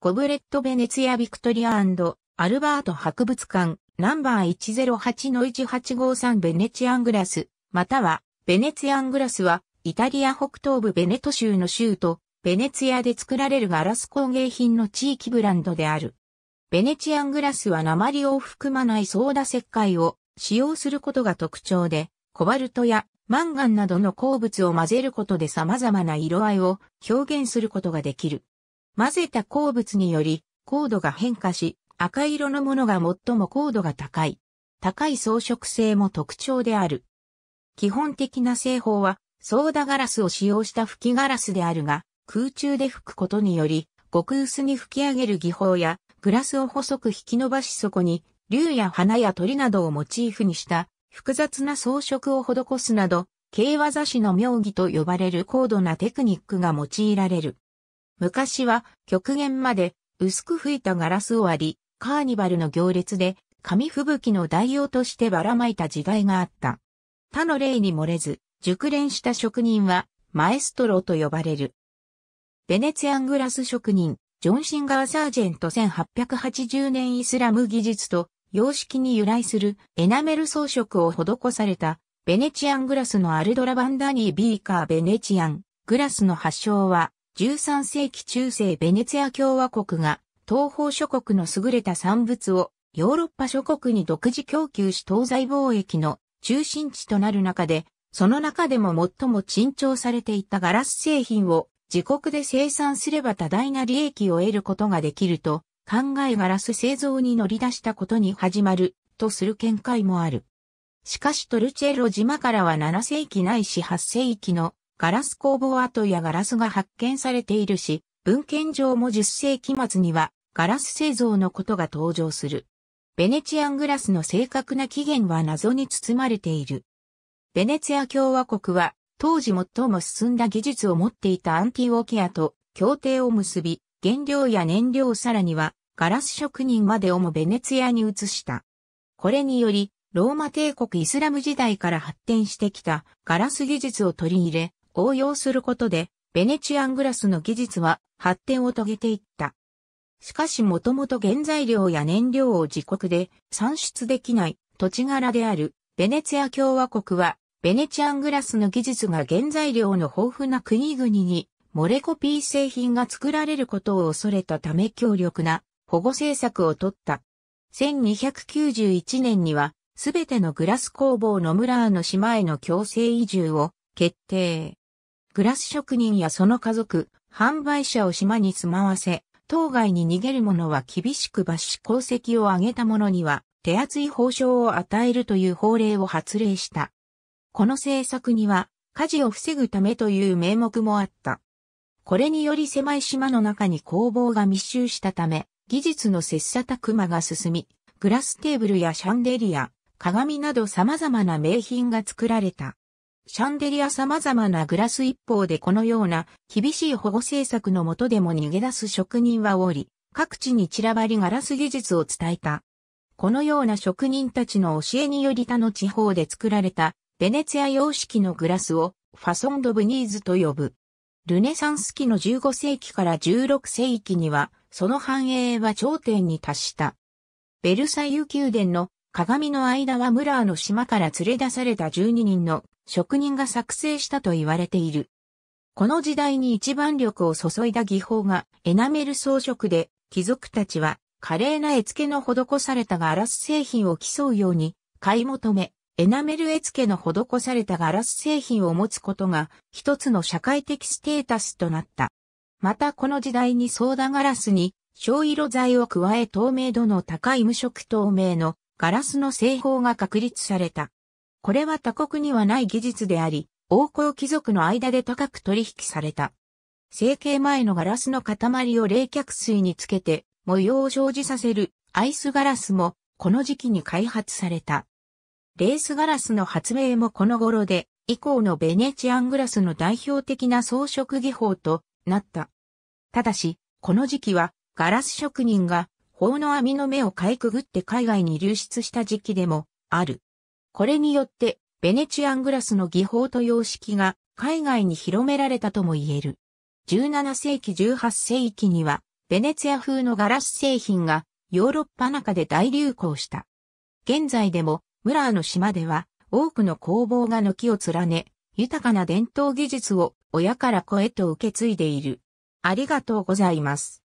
コブレット・ベネツィア・ビクトリアアルバート博物館、ナンバー108の1853ベネチアングラス、または、ベネツィアングラスは、イタリア北東部ベネト州の州都、ベネツィアで作られるガラス工芸品の地域ブランドである。ベネチアングラスは鉛を含まないソーダ石灰を使用することが特徴で、コバルトやマンガンなどの鉱物を混ぜることで様々な色合いを表現することができる。混ぜた鉱物により、高度が変化し、赤色のものが最も高度が高い。高い装飾性も特徴である。基本的な製法は、ソーダガラスを使用した吹きガラスであるが、空中で吹くことにより、極薄に吹き上げる技法や、グラスを細く引き伸ばしそこに、竜や花や鳥などをモチーフにした複雑な装飾を施すなど、軽技師の妙技と呼ばれる高度なテクニックが用いられる。昔は極限まで薄く吹いたガラスを割り、カーニバルの行列で紙吹雪の代用としてばらまいた時代があった。他の例に漏れず、熟練した職人はマエストロと呼ばれる。ベネツィアングラス職人、ジョン・シンガー・サージェント1880年イスラム技術と様式に由来するエナメル装飾を施されたベネチアングラスのアルドラ・バンダニー・ビーカー・ベネチアングラスの発祥は13世紀中世ベネツィア共和国が東方諸国の優れた産物をヨーロッパ諸国に独自供給し東西貿易の中心地となる中で、その中でも最も珍重されていたガラス製品を自国で生産すれば多大な利益を得ることができると考えガラス製造に乗り出したことに始まるとする見解もある。しかしトルチェロ島からは7世紀ないし8世紀のガラス工房跡やガラスが発見されているし、文献上も10世紀末にはガラス製造のことが登場する。ベネチアングラスの正確な起源は謎に包まれている。ベネツィア共和国は当時最も進んだ技術を持っていたアンティオケアと協定を結び、原料や燃料さらにはガラス職人までをもベネツィアに移した。これにより、ローマ帝国イスラム時代から発展してきたガラス技術を取り入れ、応用することで、ベネチアングラスの技術は発展を遂げていった。しかしもともと原材料や燃料を自国で産出できない土地柄であるベネツィア共和国はベネチアングラスの技術が原材料の豊富な国々にモレコピー製品が作られることを恐れたため強力な保護政策をとった。1291年にはすべてのグラス工房のムラーの島への強制移住を決定。グラス職人やその家族、販売者を島に住まわせ、当該に逃げる者は厳しく罰し功績を挙げた者には、手厚い報奨を与えるという法令を発令した。この政策には、火事を防ぐためという名目もあった。これにより狭い島の中に工房が密集したため、技術の切磋琢磨が進み、グラステーブルやシャンデリア、鏡など様々な名品が作られた。シャンデリア様々なグラス一方でこのような厳しい保護政策のもとでも逃げ出す職人はおり、各地に散らばりガラス技術を伝えた。このような職人たちの教えにより他の地方で作られたベネツィア様式のグラスをファソンド・ブニーズと呼ぶ。ルネサンス期の15世紀から16世紀にはその繁栄は頂点に達した。ベルサイユ宮殿の鏡の間はムラーの島から連れ出された12人の職人が作成したと言われている。この時代に一番力を注いだ技法がエナメル装飾で、貴族たちは華麗な絵付けの施されたガラス製品を競うように買い求め、エナメル絵付けの施されたガラス製品を持つことが一つの社会的ステータスとなった。またこの時代にソーダガラスに小色剤を加え透明度の高い無色透明のガラスの製法が確立された。これは他国にはない技術であり、王侯貴族の間で高く取引された。成形前のガラスの塊を冷却水につけて模様を生じさせるアイスガラスもこの時期に開発された。レースガラスの発明もこの頃で、以降のベネチアングラスの代表的な装飾技法となった。ただし、この時期はガラス職人が法の網の目をかいくぐって海外に流出した時期でもある。これによって、ベネチアングラスの技法と様式が海外に広められたとも言える。17世紀18世紀には、ベネツィア風のガラス製品がヨーロッパ中で大流行した。現在でも、ムラーの島では多くの工房が軒を連ね、豊かな伝統技術を親から子へと受け継いでいる。ありがとうございます。